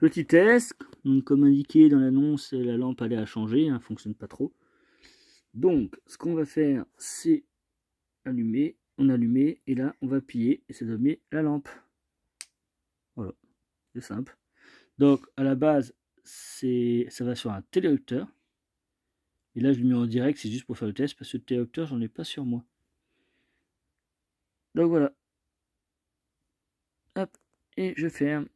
Petit test, comme indiqué dans l'annonce, la lampe allait à changer, elle hein, ne fonctionne pas trop. Donc, ce qu'on va faire, c'est allumer, on allume, et là, on va plier, et ça donne la lampe. Voilà, c'est simple. Donc, à la base, ça va sur un télérupteur. Et là, je le mets en direct, c'est juste pour faire le test, parce que le télérupteur, j'en ai pas sur moi. Donc voilà. Hop, et je ferme.